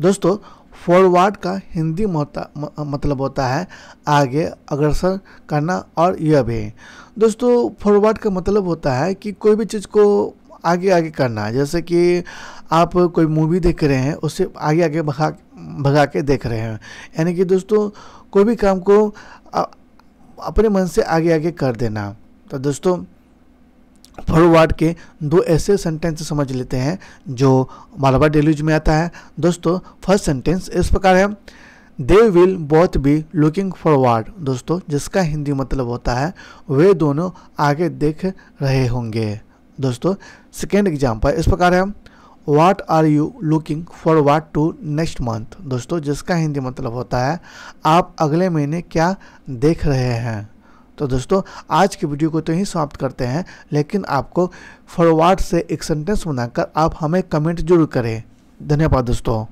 दोस्तों फॉरवर्ड का हिंदी मतलब होता है आगे अग्रसर करना और यह भी दोस्तों फॉरवर्ड का मतलब होता है कि कोई भी चीज़ को आगे आगे करना जैसे कि आप कोई मूवी देख रहे हैं उसे आगे आगे भगा भगा के देख रहे हैं यानी कि दोस्तों कोई भी काम को अपने मन से आगे आगे कर देना तो दोस्तों फॉरवर्ड के दो ऐसे सेंटेंस समझ लेते हैं जो मालाबार डेल्यूज में आता है दोस्तों फर्स्ट सेंटेंस इस प्रकार है they will both be looking forward दोस्तों जिसका हिंदी मतलब होता है वे दोनों आगे देख रहे होंगे दोस्तों सेकेंड एग्जाम्पल इस प्रकार है what are you looking forward to next month दोस्तों जिसका हिंदी मतलब होता है आप अगले महीने क्या देख रहे हैं तो दोस्तों आज की वीडियो को तो ही समाप्त करते हैं लेकिन आपको फॉरवर्ड से एक सेंटेंस बनाकर आप हमें कमेंट जरूर करें धन्यवाद दोस्तों